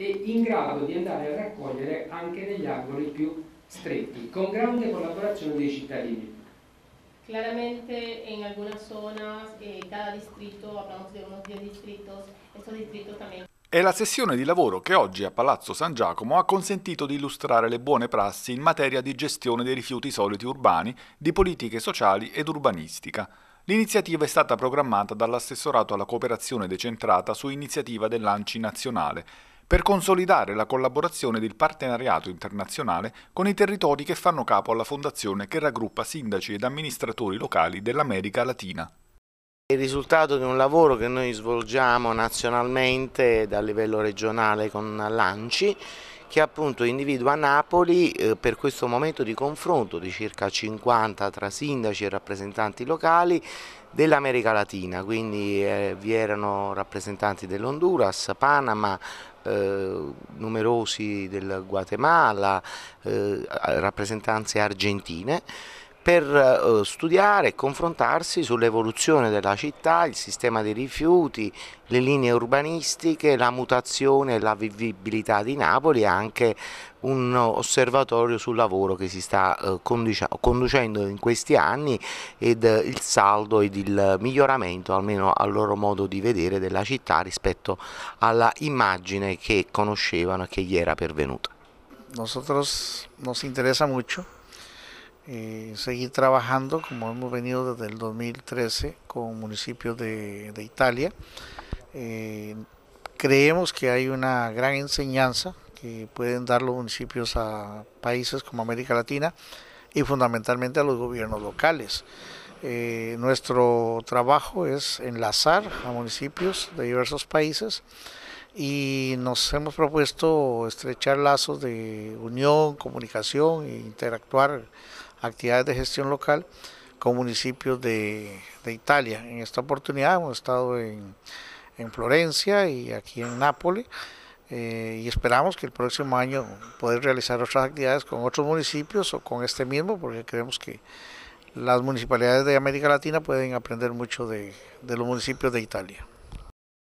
e in grado di andare a raccogliere anche negli angoli più stretti, con grande collaborazione dei cittadini. Claramente in alcune zone, eh, cada distrito, abbiamo de unos 10 distritos, estos distritos también è la sessione di lavoro che oggi a Palazzo San Giacomo ha consentito di illustrare le buone prassi in materia di gestione dei rifiuti soliti urbani, di politiche sociali ed urbanistica. L'iniziativa è stata programmata dall'assessorato alla cooperazione decentrata su iniziativa dell'ANCI nazionale per consolidare la collaborazione del partenariato internazionale con i territori che fanno capo alla fondazione che raggruppa sindaci ed amministratori locali dell'America Latina. il risultato di un lavoro che noi svolgiamo nazionalmente a livello regionale con l'ANCI che appunto individua Napoli eh, per questo momento di confronto di circa 50 tra sindaci e rappresentanti locali dell'America Latina, quindi eh, vi erano rappresentanti dell'Honduras, Panama, eh, numerosi del Guatemala, eh, rappresentanze argentine per eh, studiare e confrontarsi sull'evoluzione della città, il sistema dei rifiuti, le linee urbanistiche, la mutazione e la vivibilità di Napoli e anche un osservatorio sul lavoro che si sta eh, conducendo in questi anni ed eh, il saldo ed il miglioramento almeno al loro modo di vedere della città rispetto alla immagine che conoscevano e che gli era pervenuta. Nosotros nos interesa mucho Eh, seguir trabajando como hemos venido desde el 2013 con municipios de, Italia. Eh, creemos que hay una gran enseñanza que pueden dar los municipios a países como América Latina y fundamentalmente a los gobiernos locales. Eh, nuestro trabajo es enlazar a municipios de diversos países y nos hemos propuesto estrechar lazos de unión, comunicación e interactuar actividades de gestión local con municipios de, Italia. En esta oportunidad hemos estado en, Florencia y aquí en Nápoles eh, y esperamos que el próximo año poder realizar otras actividades con otros municipios o con este mismo porque creemos que las municipalidades de América Latina pueden aprender mucho de los municipios de Italia.